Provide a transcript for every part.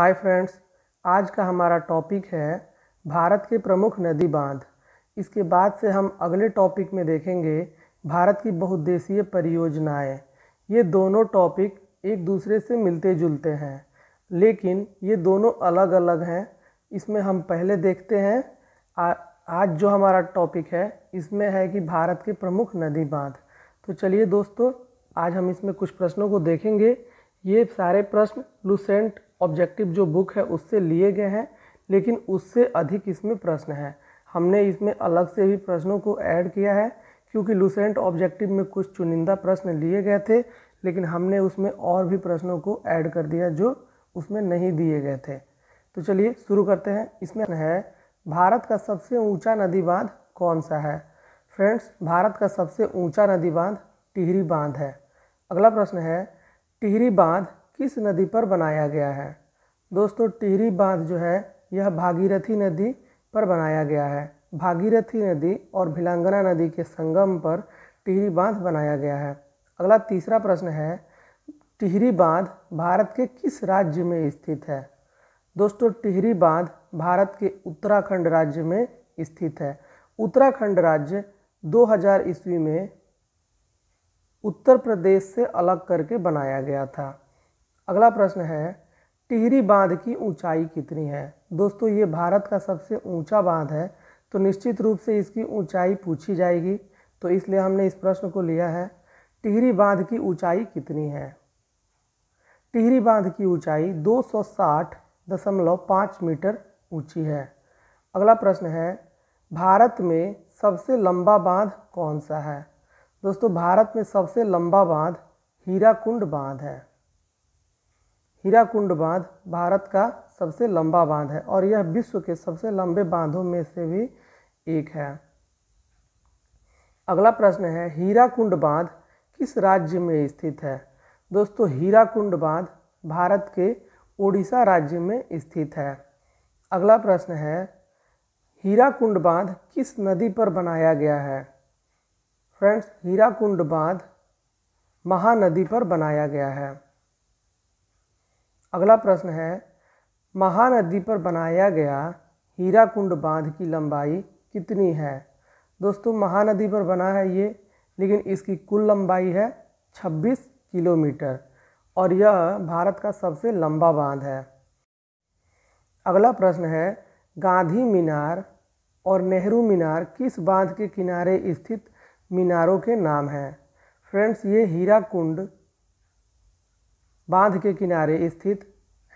hi friends आज का हमारा टॉपिक है भारत के प्रमुख नदी बांध इसके बाद से हम अगले टॉपिक में देखेंगे भारत की बहुद्देशीय परियोजनाएं ये दोनों टॉपिक एक दूसरे से मिलते जुलते हैं लेकिन ये दोनों अलग अलग हैं इसमें हम पहले देखते हैं आ, आज जो हमारा टॉपिक है इसमें है कि भारत के प्रमुख नदी बांध तो चलिए दोस्तों आज हम इसमें कुछ प्रश्नों को देखेंगे ये सारे प्रश्न लुसेंट ऑब्जेक्टिव जो बुक है उससे लिए गए हैं लेकिन उससे अधिक इसमें प्रश्न हैं हमने इसमें अलग से भी प्रश्नों को ऐड किया है क्योंकि लुसेंट ऑब्जेक्टिव में कुछ चुनिंदा प्रश्न लिए गए थे लेकिन हमने उसमें और भी प्रश्नों को ऐड कर दिया जो उसमें नहीं दिए गए थे तो चलिए शुरू करते हैं इसमें है भारत का सबसे ऊंचा नदी बांध कौन सा है फ्रेंड्स भारत का सबसे ऊंचा नदी बांध टिहरी बांध है अगला प्रश्न है टिहरी बांध किस नदी पर बनाया गया है दोस्तों टिहरी बांध जो है यह भागीरथी नदी पर बनाया गया है भागीरथी नदी और भिलांगना नदी के संगम पर टिहरी बांध बनाया गया है अगला तीसरा प्रश्न है टिहरी बांध भारत के किस राज्य में स्थित है दोस्तों टिहरी बांध भारत के उत्तराखंड राज्य में स्थित है उत्तराखंड राज्य 2000 ईस्वी में उत्तर प्रदेश से अलग करके बनाया गया था अगला प्रश्न है टिहरी बांध की ऊंचाई कितनी है दोस्तों ये भारत का सबसे ऊंचा बांध है तो निश्चित रूप से इसकी ऊंचाई पूछी जाएगी तो इसलिए हमने इस प्रश्न को लिया है टिहरी बांध की ऊंचाई कितनी है टिहरी बांध की ऊंचाई 260.5 मीटर ऊंची है अगला प्रश्न है भारत में सबसे लंबा बांध कौन सा है दोस्तों भारत में सबसे लंबा बांध हीराकुंड बांध है हीराकुंड बांध भारत का सबसे लंबा बांध है और यह विश्व के सबसे लंबे बांधों में से भी एक है अगला प्रश्न है हीराकुंड बांध किस राज्य में स्थित है दोस्तों हीराकुंड बांध भारत के ओडिशा राज्य में स्थित है अगला प्रश्न है हीराकुंड बांध किस नदी पर बनाया गया है फ्रेंड्स हीराकुंड बांध महानदी पर बनाया गया है अगला प्रश्न है महानदी पर बनाया गया हीरा कुंड बांध की लंबाई कितनी है दोस्तों महानदी पर बना है ये लेकिन इसकी कुल लंबाई है 26 किलोमीटर और यह भारत का सबसे लंबा बांध है अगला प्रश्न है गांधी मीनार और नेहरू मीनार किस बांध के किनारे स्थित मीनारों के नाम हैं फ्रेंड्स ये हीरा कुंड बांध के किनारे स्थित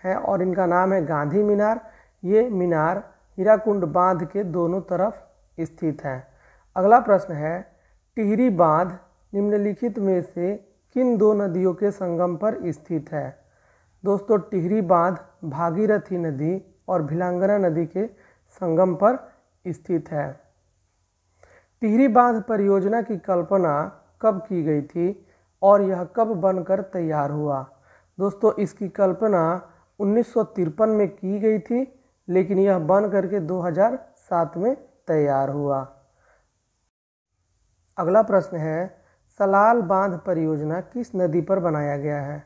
है और इनका नाम है गांधी मीनार ये मीनार हीराकुंड बांध के दोनों तरफ स्थित है अगला प्रश्न है टिहरी बांध निम्नलिखित में से किन दो नदियों के संगम पर स्थित है दोस्तों टिहरी बांध भागीरथी नदी और भिलांगना नदी के संगम पर स्थित है टिहरी बांध परियोजना की कल्पना कब की गई थी और यह कब बनकर तैयार हुआ दोस्तों इसकी कल्पना उन्नीस में की गई थी लेकिन यह बन करके 2007 में तैयार हुआ अगला प्रश्न है सलाल बांध परियोजना किस नदी पर बनाया गया है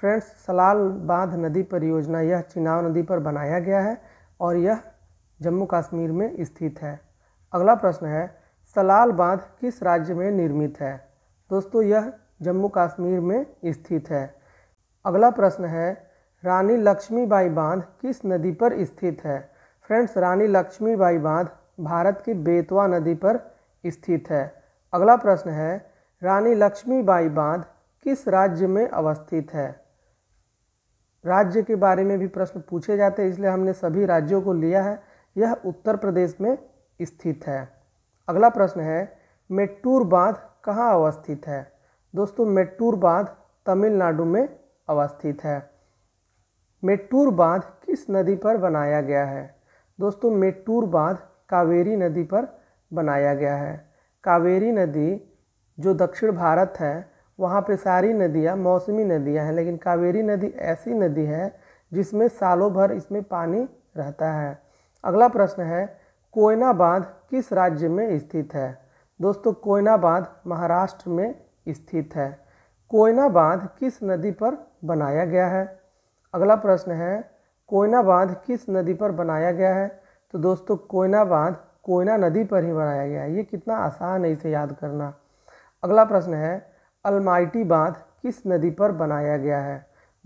फ्रेंड्स सलाल बांध नदी परियोजना यह चिनाव नदी पर बनाया गया है और यह जम्मू कश्मीर में स्थित है अगला प्रश्न है सलाल बांध किस राज्य में निर्मित है दोस्तों यह जम्मू कश्मीर में स्थित है अगला प्रश्न है रानी लक्ष्मीबाई बांध किस नदी पर स्थित है फ्रेंड्स रानी लक्ष्मीबाई बांध भारत की बेतवा नदी पर स्थित है अगला प्रश्न है रानी लक्ष्मीबाई बांध किस राज्य में अवस्थित है राज्य के बारे में भी प्रश्न पूछे जाते हैं इसलिए हमने सभी राज्यों को लिया है यह उत्तर प्रदेश में स्थित है अगला प्रश्न है मेट्टूर बांध कहाँ अवस्थित है दोस्तों मेट्टूर बांध तमिलनाडु में अवस्थित है मेट्टूर बांध किस नदी पर बनाया गया है दोस्तों मेट्टूर बांध कावेरी नदी पर बनाया गया है कावेरी नदी जो दक्षिण भारत है वहाँ पे सारी नदियाँ मौसमी नदियाँ हैं लेकिन कावेरी नदी ऐसी नदी है जिसमें सालों भर इसमें पानी रहता है अगला प्रश्न है कोयना बांध किस राज्य में स्थित है दोस्तों कोयना बांध महाराष्ट्र में स्थित है कोयना बांध किस नदी पर बनाया गया है अगला प्रश्न है कोयना बांध किस नदी पर बनाया गया है तो दोस्तों कोयना बांध कोयना नदी पर ही बनाया गया है ये कितना आसान है इसे याद करना अगला प्रश्न है अलमाइटी बांध किस नदी पर बनाया गया है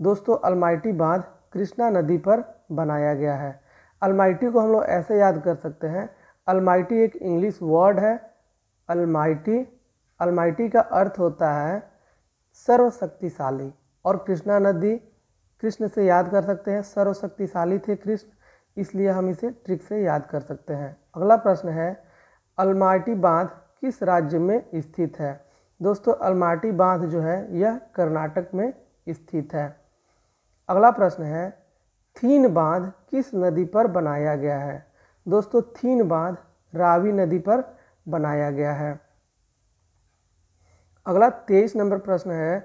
दोस्तों अलमाइटी बांध कृष्णा नदी पर बनाया गया है अलमाइटी को हम लोग ऐसे याद कर सकते हैं अलमाइटी एक इंग्लिश वर्ड है अलमाइटी अलमाइटी का अर्थ होता है सर्वशक्तिशाली और कृष्णा नदी कृष्ण से याद कर सकते हैं सर्वशक्तिशाली थे कृष्ण इसलिए हम इसे ट्रिक से याद कर सकते हैं अगला प्रश्न है अलमाटी बांध किस राज्य में स्थित है दोस्तों अलमाटी बांध जो है यह कर्नाटक में स्थित है अगला प्रश्न है थीन बांध किस नदी पर बनाया गया है दोस्तों थीन बांध रावी नदी पर बनाया गया है अगला तेईस नंबर प्रश्न है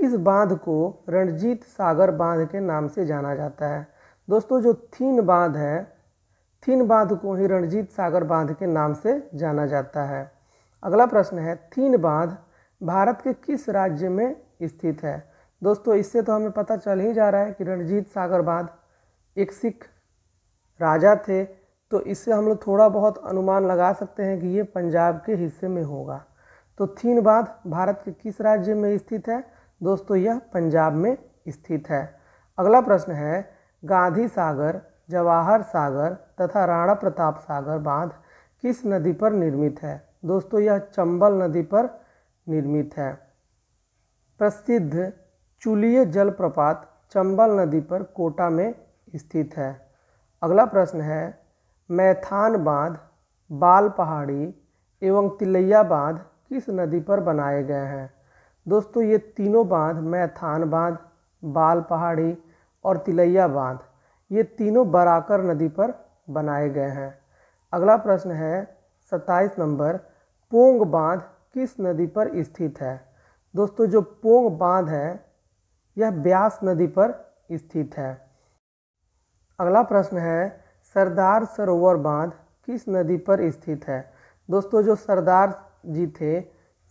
किस बांध को रणजीत सागर बांध के नाम से जाना जाता है दोस्तों जो थीन बांध है थीन बांध को ही रणजीत सागर बांध के नाम से जाना जाता है अगला प्रश्न है थीन बांध भारत के किस राज्य में स्थित है दोस्तों इससे तो हमें पता चल ही जा रहा है कि रणजीत सागर बांध एक सिख राजा थे तो इससे हम लोग थोड़ा बहुत अनुमान लगा सकते हैं कि ये पंजाब के हिस्से में होगा तो थीन बांध भारत के किस राज्य में स्थित है दोस्तों यह पंजाब में स्थित है अगला प्रश्न है गांधी सागर जवाहर सागर तथा राणा प्रताप सागर बांध किस नदी पर निर्मित है दोस्तों यह चंबल नदी पर निर्मित है प्रसिद्ध चूलीय जलप्रपात चंबल नदी पर कोटा में स्थित है अगला प्रश्न है मैथान बांध बाल पहाड़ी एवं तिलैया बांध किस नदी पर बनाए गए हैं दोस्तों ये तीनों बांध मैथान बांध बाल पहाड़ी और तिलैया बांध ये तीनों बराकर नदी पर बनाए गए हैं अगला प्रश्न है सत्ताईस नंबर पोंग बांध किस नदी पर स्थित है दोस्तों जो पोंग बांध है यह ब्यास नदी पर स्थित है अगला प्रश्न है सरदार सरोवर बांध किस नदी पर स्थित है दोस्तों जो सरदार जी थे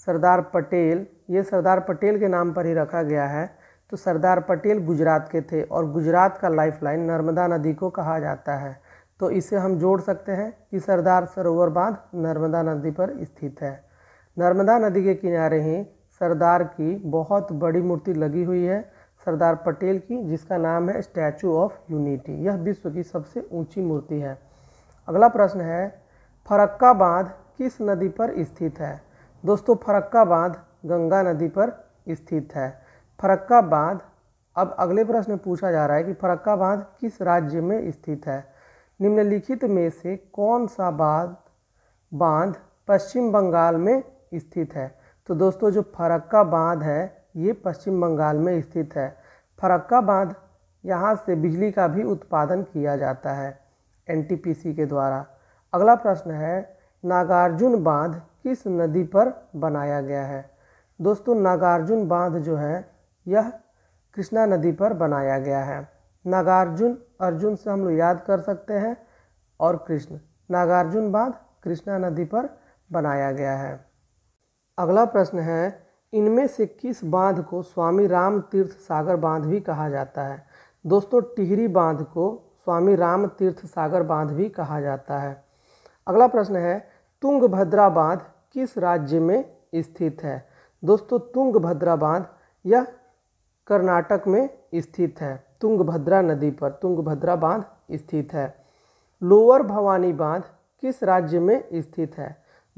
सरदार पटेल ये सरदार पटेल के नाम पर ही रखा गया है तो सरदार पटेल गुजरात के थे और गुजरात का लाइफलाइन नर्मदा नदी को कहा जाता है तो इसे हम जोड़ सकते हैं कि सरदार सरोवर बांध नर्मदा नदी पर स्थित है नर्मदा नदी के किनारे ही सरदार की बहुत बड़ी मूर्ति लगी हुई है सरदार पटेल की जिसका नाम है स्टैचू ऑफ यूनिटी यह विश्व की सबसे ऊंची मूर्ति है अगला प्रश्न है फरक्का बांध किस नदी पर स्थित है दोस्तों फरक्का बांध गंगा नदी पर स्थित है फरक्का बांध अब अगले प्रश्न में पूछा जा रहा है कि फरक्का बांध किस राज्य में स्थित है निम्नलिखित में से कौन सा बांध बांध पश्चिम बंगाल में स्थित है तो दोस्तों जो फरक्का बांध है ये पश्चिम बंगाल में स्थित है फरक्का बांध यहाँ से बिजली का भी उत्पादन किया जाता है एनटीपीसी के द्वारा अगला प्रश्न है नागार्जुन बांध किस नदी पर बनाया गया है दोस्तों नागार्जुन बांध जो है यह कृष्णा नदी पर बनाया गया है नागार्जुन अर्जुन से हम लोग याद कर सकते हैं और कृष्ण नागार्जुन बांध कृष्णा नदी पर बनाया गया है अगला प्रश्न है इनमें से किस बांध को स्वामी राम तीर्थ सागर बांध भी कहा जाता है दोस्तों टिहरी बांध को स्वामी राम तीर्थ सागर बांध भी कहा जाता है अगला प्रश्न है तुंगभद्रा बांध किस राज्य में स्थित है दोस्तों तुंगभद्रा बांध यह कर्नाटक में स्थित है तुंगभद्रा नदी पर तुंगभद्रा बांध स्थित है लोअर भवानी बांध किस राज्य में स्थित है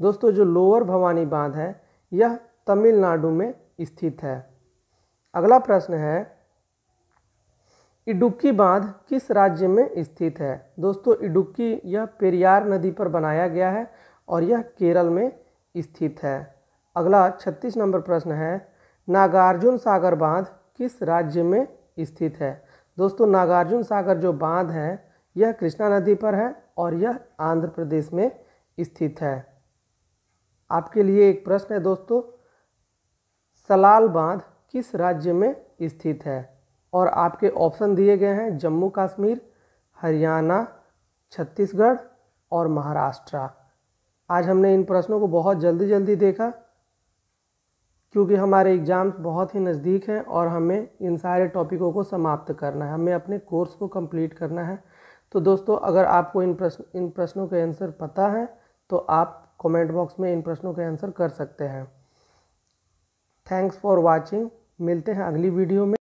दोस्तों जो लोअर भवानी बांध है यह तमिलनाडु में स्थित है अगला प्रश्न है इडुक्की बांध किस राज्य में स्थित है दोस्तों इडुक्की यह पेरियार नदी पर बनाया गया है और यह केरल में स्थित है अगला छत्तीस नंबर प्रश्न है नागार्जुन सागर बांध किस राज्य में स्थित है दोस्तों नागार्जुन सागर जो बांध है यह कृष्णा नदी पर है और यह आंध्र प्रदेश में स्थित है आपके लिए एक प्रश्न है दोस्तों सलाल बांध किस राज्य में स्थित है और आपके ऑप्शन दिए गए हैं जम्मू कश्मीर हरियाणा छत्तीसगढ़ और महाराष्ट्र आज हमने इन प्रश्नों को बहुत जल्दी जल्दी देखा क्योंकि हमारे एग्ज़ाम्स बहुत ही नज़दीक हैं और हमें इन सारे टॉपिकों को समाप्त करना है हमें अपने कोर्स को कंप्लीट करना है तो दोस्तों अगर आपको इन प्रश्न इन प्रश्नों के आंसर पता है तो आप कमेंट बॉक्स में इन प्रश्नों के आंसर कर सकते हैं थैंक्स फॉर वॉचिंग मिलते हैं अगली वीडियो में